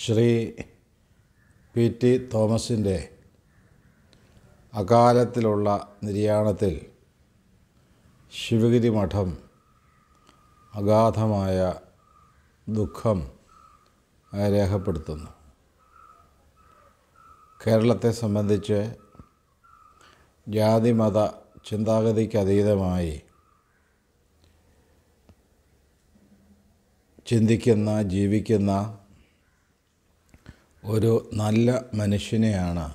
Shri P T തോമസിൻ്റെ അകാലത്തിലുള്ള നിര്യാണത്തിൽ ശിവഗിരി മഠം അഗാധമായ ദുഃഖം രേഖപ്പെടുത്തുന്നു കേരളത്തെ സംബന്ധിച്ച് ജാതിമത ചിന്താഗതിക്കതീതമായി ചിന്തിക്കുന്ന ജീവിക്കുന്ന ഒരു നല്ല മനുഷ്യനെയാണ്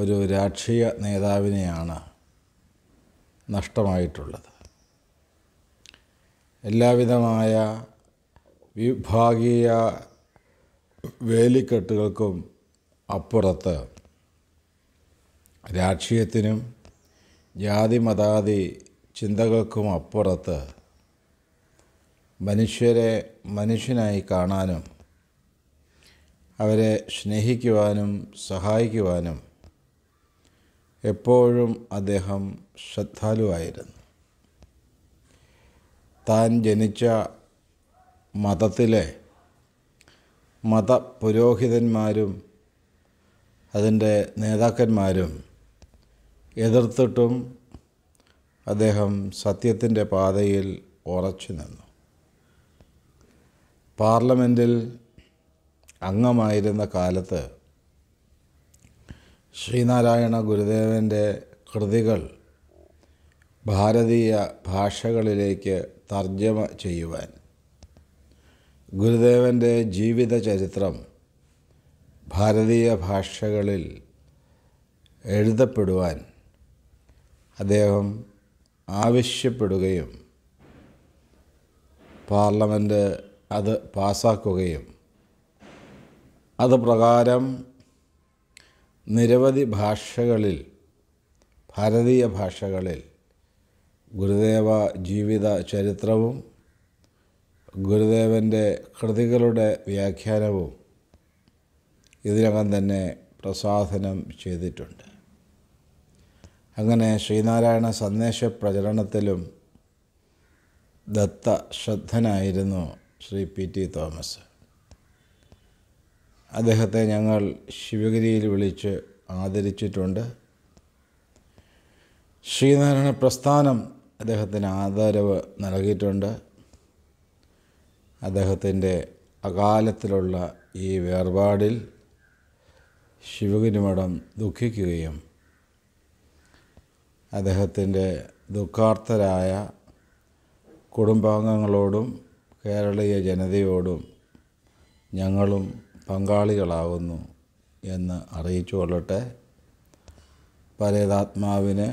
ഒരു രാഷ്ട്രീയ നേതാവിനെയാണ് നഷ്ടമായിട്ടുള്ളത് എല്ലാവിധമായ വിഭാഗീയ വേലിക്കെട്ടുകൾക്കും അപ്പുറത്ത് രാഷ്ട്രീയത്തിനും ജാതി മതാതി ചിന്തകൾക്കും അപ്പുറത്ത് മനുഷ്യരെ മനുഷ്യനായി കാണാനും അവരെ സ്നേഹിക്കുവാനും സഹായിക്കുവാനും എപ്പോഴും അദ്ദേഹം ശ്രദ്ധാലുവായിരുന്നു താൻ ജനിച്ച മതത്തിലെ മതപുരോഹിതന്മാരും അതിൻ്റെ നേതാക്കന്മാരും എതിർത്തിട്ടും അദ്ദേഹം സത്യത്തിൻ്റെ പാതയിൽ ഉറച്ചു നിന്നു പാർലമെൻറ്റിൽ അംഗമായിരുന്ന കാലത്ത് ശ്രീനാരായണ ഗുരുദേവൻ്റെ കൃതികൾ ഭാരതീയ ഭാഷകളിലേക്ക് തർജ്ജമ ചെയ്യുവാൻ ഗുരുദേവൻ്റെ ജീവിത ചരിത്രം ഭാരതീയ ഭാഷകളിൽ എഴുതപ്പെടുവാൻ അദ്ദേഹം ആവശ്യപ്പെടുകയും പാർലമെൻറ്റ് അത് പാസ്സാക്കുകയും അതുപ്രകാരം നിരവധി ഭാഷകളിൽ ഭാരതീയ ഭാഷകളിൽ ഗുരുദേവ ജീവിത ചരിത്രവും ഗുരുദേവൻ്റെ കൃതികളുടെ വ്യാഖ്യാനവും ഇതിനകം തന്നെ പ്രസാധനം ചെയ്തിട്ടുണ്ട് അങ്ങനെ ശ്രീനാരായണ സന്ദേശ പ്രചരണത്തിലും ദത്ത ശ്രദ്ധനായിരുന്നു ശ്രീ പി ടി തോമസ് അദ്ദേഹത്തെ ഞങ്ങൾ ശിവഗിരിയിൽ വിളിച്ച് ആദരിച്ചിട്ടുണ്ട് ശ്രീനാരായണ പ്രസ്ഥാനം അദ്ദേഹത്തിന് ആദരവ് നൽകിയിട്ടുണ്ട് അദ്ദേഹത്തിൻ്റെ അകാലത്തിലുള്ള ഈ വേർപാടിൽ ശിവഗിരി മഠം ദുഃഖിക്കുകയും അദ്ദേഹത്തിൻ്റെ ദുഃഖാർത്ഥരായ കുടുംബാംഗങ്ങളോടും കേരളീയ ജനതയോടും ഞങ്ങളും പങ്കാളികളാവുന്നു എന്ന് അറിയിച്ചുകൊള്ളട്ടെ പരേതാത്മാവിന്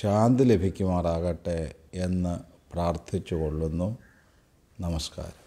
ശാന്തി ലഭിക്കുമാറാകട്ടെ എന്ന് പ്രാർത്ഥിച്ചു കൊള്ളുന്നു നമസ്കാരം